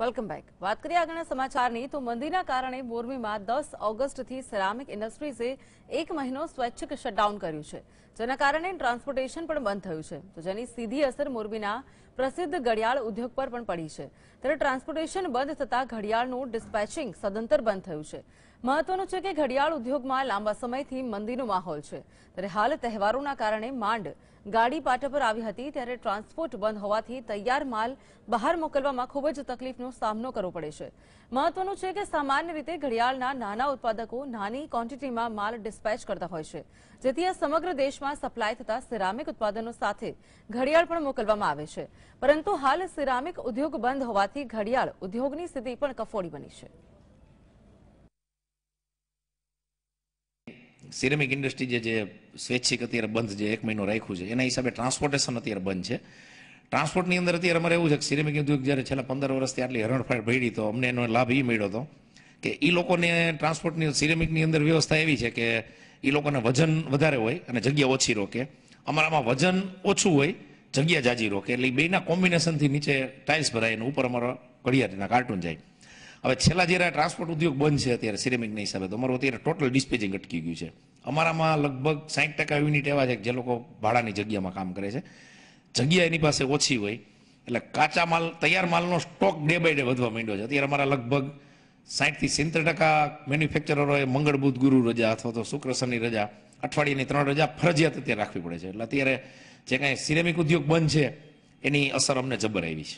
welcome back વાત કરીએ આગળના સમાચારની તો મંદીના કારણે મોરબીમાં દસ ઓગસ્ટથી સેરામિક ઇન્ડસ્ટ્રીઝે એક મહિનો સ્વૈચ્છિક શટડાઉન કર્યું છે જેના કારણે ટ્રાન્સપોર્ટેશન પણ બંધ થયું છે તો જેની સીધી અસર મોરબીના પ્રસિદ્ધ ઘડિયાળ ઉદ્યોગ પર પણ પડી છે ત્યારે ટ્રાન્સપોર્ટેશન બંધ થતાં ઘડિયાળનું ડિસ્પેચિંગ સદંતર બંધ થયું છે મહત્વનું છે કે ઘડિયાળ ઉદ્યોગમાં લાંબા સમયથી મંદીનો માહોલ છે ત્યારે હાલ તહેવારોના કારણે માંડ ગાડી પાટા પર આવી હતી ત્યારે ટ્રાન્સપોર્ટ બંધ હોવાથી તૈયાર માલ બહાર મોકલવામાં ખૂબ જ તકલીફનો સામનો કરવો પડે છે મહત્વનું છે કે સામાન્ય રીતે ઘડિયાળના નાના ઉત્પાદકો નાની ક્વોન્ટિટીમાં માલ ડિસ્પેચ કરતા હોય છે જેથી આ સમગ્ર દેશમાં સપ્લાય થતા સિરામિક ઉત્પાદનો સાથે ઘડિયાળ પણ મોકલવામાં આવે છે પરંતુ હાલ સિરામિક ઉદ્યોગ બંધ હોવાથી ઘડિયાળ ઉદ્યોગની સ્થિતિ પણ કફોડી બની છે સિરેમિક ઇન્ડસ્ટ્રી જે જે સ્વૈચ્છિક અત્યારે બંધ જે એક મહિનો રાખ્યું છે એના હિસાબે ટ્રાન્સપોર્ટેશન અત્યારે બંધ છે ટ્રાન્સપોર્ટની અંદર અત્યારે અમારે એવું છે કે સિરેમિક ઉદ્યોગ જ્યારે છેલ્લા પંદર વર્ષથી આટલી હરણફાળ ભરી તો અમને એનો લાભ એ મળ્યો હતો કે એ લોકોને ટ્રાન્સપોર્ટની સિરેમિકની અંદર વ્યવસ્થા એવી છે કે એ લોકોને વજન વધારે હોય અને જગ્યા ઓછી રોકે અમારામાં વજન ઓછું હોય જગ્યા જાજી રોકે એટલે એ બેના કોમ્બિનેશનથી નીચે ટાઇલ્સ ભરાય અને ઉપર અમારો ઘડિયાળના કાર્ટૂન જાય હવે છેલ્લા જ્યારે ટ્રાન્સપોર્ટ ઉદ્યોગ બંધ છે અત્યારે સિરેમિકના હિસાબે તો અમારું અત્યારે ટોટલ ડિસ્પેચિંગ અટકી ગયું છે અમારામાં લગભગ સાહીઠ ટકા યુનિટ એવા છે જે લોકો ભાડાની જગ્યામાં કામ કરે છે જગ્યા એની પાસે ઓછી હોય એટલે કાચા માલ તૈયાર માલનો સ્ટોક ડે બાય ડે વધવા માંડ્યો છે અત્યારે અમારા લગભગ સાઠથી સિત્તેર ટકા મેન્યુફેક્ચરરોએ મંગળ બુધ ગુરુ રજા અથવા તો શુક્ર શનિ રજા અઠવાડિયાની ત્રણ રજા ફરજિયાત અત્યારે રાખવી પડે છે એટલે અત્યારે જે કાંઈ સિરેમિક ઉદ્યોગ બંધ છે એની અસર અમને જબર આવી છે